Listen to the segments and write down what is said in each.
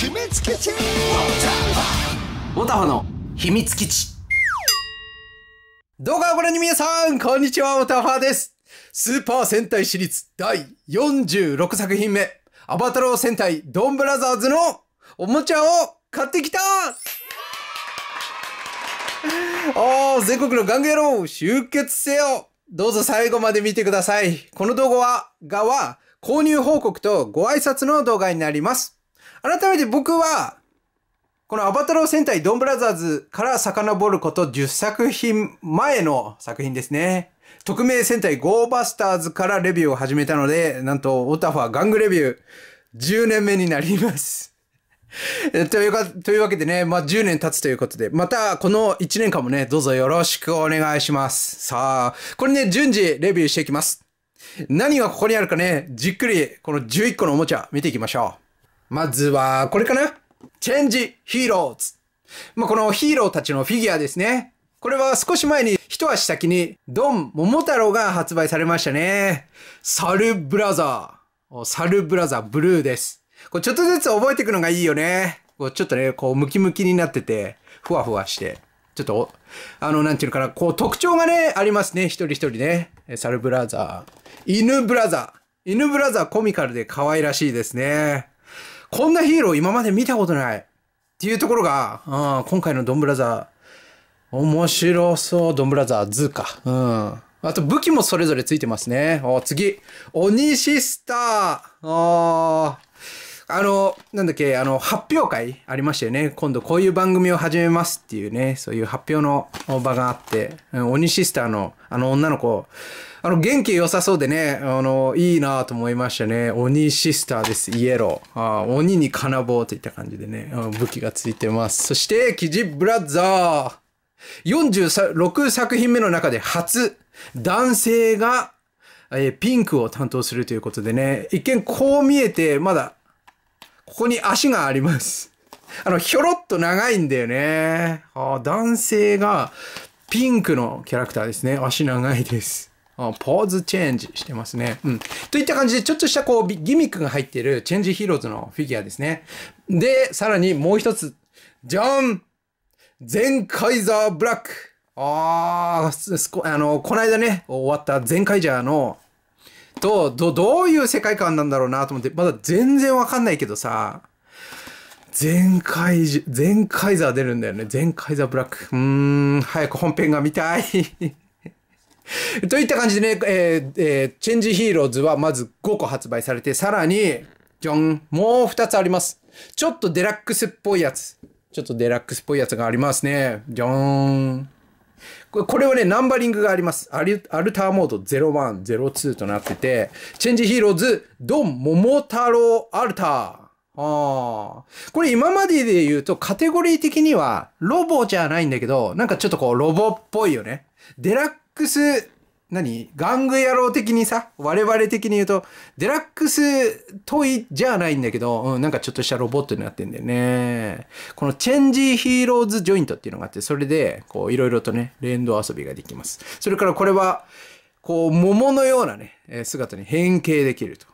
秘密基地ウォタハの秘密基地動画をご覧の皆さん、こんにちは、ウォタハです。スーパー戦隊シリーズ第46作品目、アバタロー戦隊ドンブラザーズのおもちゃを買ってきたおー、全国のガンゲ野郎、集結せよどうぞ最後まで見てください。この動画は、がは、購入報告とご挨拶の動画になります。改めて僕は、このアバタロー戦隊ドンブラザーズから遡ること10作品前の作品ですね。匿名戦隊ゴーバスターズからレビューを始めたので、なんとオタファガングレビュー10年目になります。というか、というわけでね、まあ、10年経つということで、またこの1年間もね、どうぞよろしくお願いします。さあ、これね、順次レビューしていきます。何がここにあるかね、じっくりこの11個のおもちゃ見ていきましょう。まずは、これかなチェンジヒーローズ。まあ、このヒーローたちのフィギュアですね。これは少し前に一足先にドン・桃太郎が発売されましたね。サルブラザー。サルブラザーブルーです。これちょっとずつ覚えていくのがいいよね。こうちょっとね、こうムキムキになってて、ふわふわして。ちょっと、あの、なんていうのかな、こう特徴がね、ありますね。一人一人ね。サルブラザー。犬ブラザー。犬ブラザーコミカルで可愛らしいですね。こんなヒーロー今まで見たことないっていうところが、うん、今回のドンブラザー、面白そう、ドンブラザーズか。うん。あと武器もそれぞれついてますね。お、次。鬼シスター。あー。あの、なんだっけ、あの、発表会ありましたよね。今度こういう番組を始めますっていうね、そういう発表の場があって、鬼シスターのあの女の子、あの、元気良さそうでね、あの、いいなと思いましたね。鬼シスターです、イエロー。あ鬼に金棒といった感じでね、武器がついてます。そして、キジブラザー。46作品目の中で初、男性が、えピンクを担当するということでね、一見こう見えて、まだここに足があります。あの、ひょろっと長いんだよね。あ男性がピンクのキャラクターですね。足長いです。あポーズチェンジしてますね。うん。といった感じで、ちょっとしたこう、ギミックが入ってるチェンジヒーローズのフィギュアですね。で、さらにもう一つ。じゃん全カイザーブラックああ、あの、こないだね、終わった全カイジャーのどう、どう、どういう世界観なんだろうなと思って、まだ全然わかんないけどさ、全開、全開座出るんだよね。全開座ブラック。うーん、早く本編が見たい。といった感じでね、えーえー、チェンジヒーローズはまず5個発売されて、さらに、じゃん、もう2つあります。ちょっとデラックスっぽいやつ。ちょっとデラックスっぽいやつがありますね。じゃーん。これはね、ナンバリングがあります。アルアルターモード01、02となってて、チェンジヒーローズ、ドン、桃太郎、アルター。ああ。これ今までで言うとカテゴリー的にはロボじゃないんだけど、なんかちょっとこうロボっぽいよね。デラックス何玩具野郎的にさ、我々的に言うと、デラックストイじゃないんだけど、うん、なんかちょっとしたロボットになってんだよね。このチェンジヒーローズジョイントっていうのがあって、それで、こう、いろいろとね、連動遊びができます。それからこれは、こう、桃のようなね、姿に変形できると。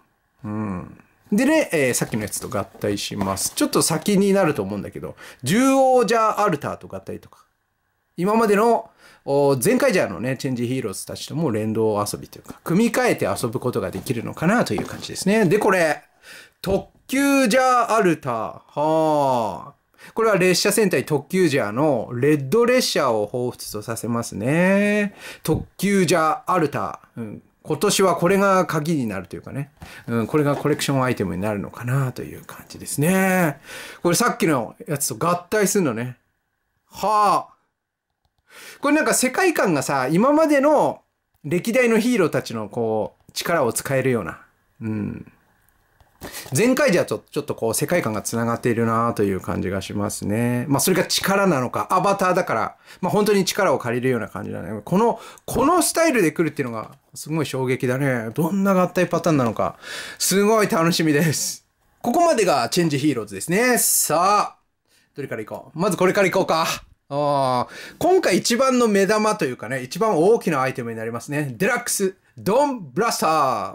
うん。でね、えー、さっきのやつと合体します。ちょっと先になると思うんだけど、獣王ジャーアルターと合体とか。今までの前回じゃのね、チェンジヒーローズたちとも連動遊びというか、組み替えて遊ぶことができるのかなという感じですね。で、これ、特急ジャーアルタ。はあ。これは列車戦隊特急ジャーのレッド列車を彷彿とさせますね。特急ジャーアルタ。うん、今年はこれが鍵になるというかね、うん、これがコレクションアイテムになるのかなという感じですね。これさっきのやつと合体するのね。はあ。これなんか世界観がさ、今までの歴代のヒーローたちのこう、力を使えるような。うん。前回じゃちょちょっとこう世界観が繋がっているなという感じがしますね。まあそれが力なのか、アバターだから、まあ本当に力を借りるような感じだね。この、このスタイルで来るっていうのがすごい衝撃だね。どんな合体パターンなのか、すごい楽しみです。ここまでがチェンジヒーローズですね。さあ、どれから行こうまずこれから行こうか。ああ、今回一番の目玉というかね、一番大きなアイテムになりますね。デラックス、ドンブラスター。あ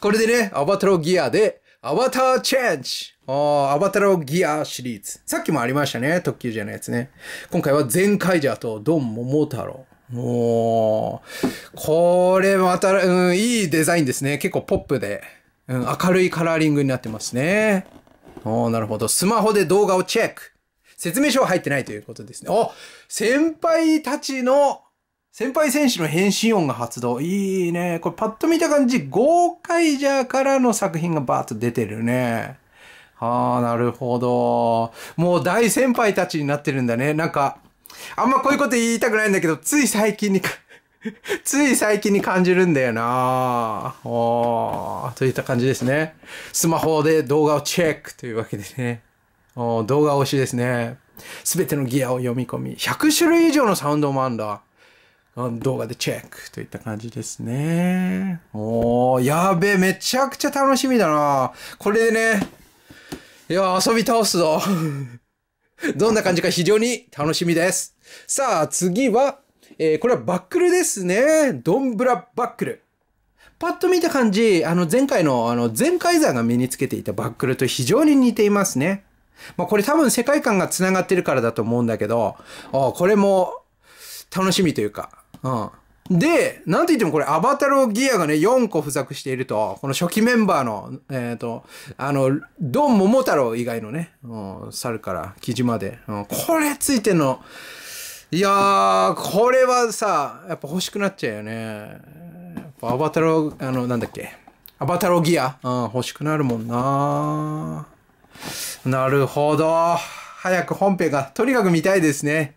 これでね、アバタロギアで、アバターチェンジ。ああ、アバタロギアシリーズ。さっきもありましたね、特急じゃないやつね。今回は全カイジャーとドン桃太郎。もう、これまた、うん、いいデザインですね。結構ポップで、うん、明るいカラーリングになってますね。おなるほど。スマホで動画をチェック。説明書は入ってないということですね。お先輩たちの、先輩選手の変身音が発動。いいね。これパッと見た感じ、ゴーカイジャーからの作品がバーッと出てるね。ああ、なるほど。もう大先輩たちになってるんだね。なんか、あんまこういうこと言いたくないんだけど、つい最近に つい最近に感じるんだよなおといった感じですね。スマホで動画をチェックというわけでね。動画推しですね。すべてのギアを読み込み、100種類以上のサウンドもあんだ。動画でチェックといった感じですね。おー、やべえ、めちゃくちゃ楽しみだな。これでね、いや、遊び倒すぞ。どんな感じか非常に楽しみです。さあ、次は、えー、これはバックルですね。ドンブラバックル。パッと見た感じ、あの前回の、あの前回座が身につけていたバックルと非常に似ていますね。まあ、これ多分世界観が繋がってるからだと思うんだけど、これも楽しみというか、うん。で、なんと言ってもこれアバタローギアがね、4個付属していると、この初期メンバーの、えっ、ー、と、あの、ドン桃太郎以外のね、うん、猿からジまで、うん、これついてんの、いやこれはさ、やっぱ欲しくなっちゃうよね。アバタロ、あの、なんだっけ。アバタロギア、うん、欲しくなるもんななるほど。早く本編が、とにかく見たいですね。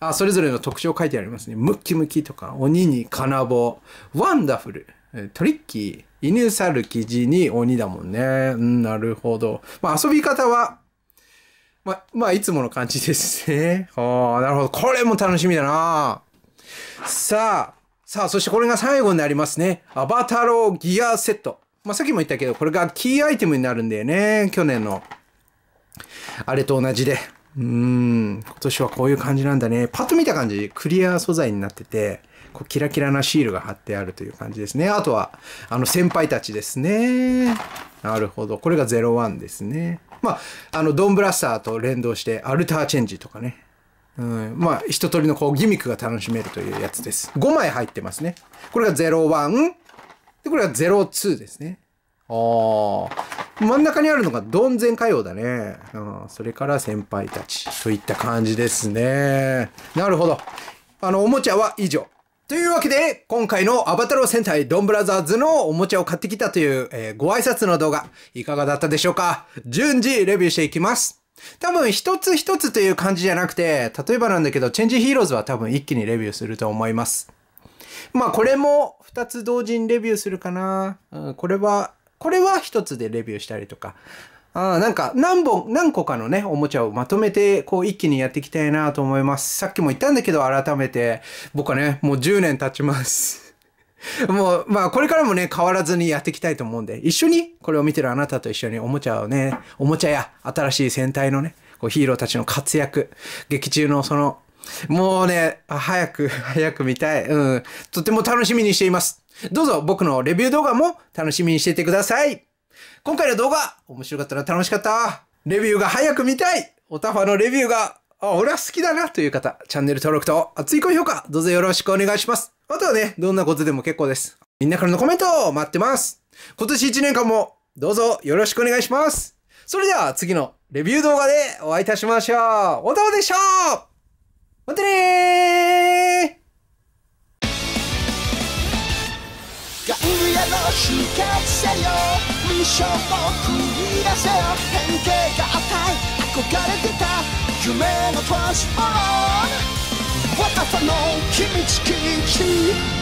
あ、それぞれの特徴書いてありますね。ムッキムキとか、鬼に金棒、ワンダフル、トリッキー、犬猿記事に鬼だもんね。うん、なるほど。まあ遊び方は、まあ、まあ、いつもの感じですね。ああ、なるほど。これも楽しみだな。さあ、さあ、そしてこれが最後になりますね。アバタローギアセット。まあ、さっきも言ったけど、これがキーアイテムになるんだよね。去年の。あれと同じで。うーん、今年はこういう感じなんだね。パッと見た感じ、クリア素材になってて、こうキラキラなシールが貼ってあるという感じですね。あとは、あの先輩たちですね。なるほど。これが01ですね。まあ、あの、ドンブラスターと連動して、アルターチェンジとかね。うん、まあ、一通りのこう、ギミックが楽しめるというやつです。5枚入ってますね。これが01、で、これは02ですね。ああ。真ん中にあるのがどんぜん歌謡だね。うん。それから先輩たちといった感じですね。なるほど。あの、おもちゃは以上。というわけで、今回のアバタロー戦隊ドンブラザーズのおもちゃを買ってきたという、えー、ご挨拶の動画、いかがだったでしょうか順次レビューしていきます。多分一つ一つという感じじゃなくて、例えばなんだけど、チェンジヒーローズは多分一気にレビューすると思います。まあこれも2つ同時にレビューするかな。うん、これは、これは1つでレビューしたりとか。あなんか何本、何個かのね、おもちゃをまとめて、こう一気にやっていきたいなと思います。さっきも言ったんだけど、改めて、僕はね、もう10年経ちます。もう、まあ、これからもね、変わらずにやっていきたいと思うんで、一緒に、これを見てるあなたと一緒におもちゃをね、おもちゃや、新しい戦隊のね、こうヒーローたちの活躍、劇中のそのもうね、早く、早く見たい。うん。とても楽しみにしています。どうぞ僕のレビュー動画も楽しみにしていてください。今回の動画、面白かったら楽しかった。レビューが早く見たい。おたファのレビューが、あ、俺は好きだなという方、チャンネル登録と熱い高評価、どうぞよろしくお願いします。あとはね、どんなことでも結構です。みんなからのコメントを待ってます。今年1年間もどうぞよろしくお願いします。それでは次のレビュー動画でお会いいたしましょう。おたまでしょうまたね外の出血せよミッションを繰り出せよ変形があっ憧れてた夢のトランスフォーム私の君付き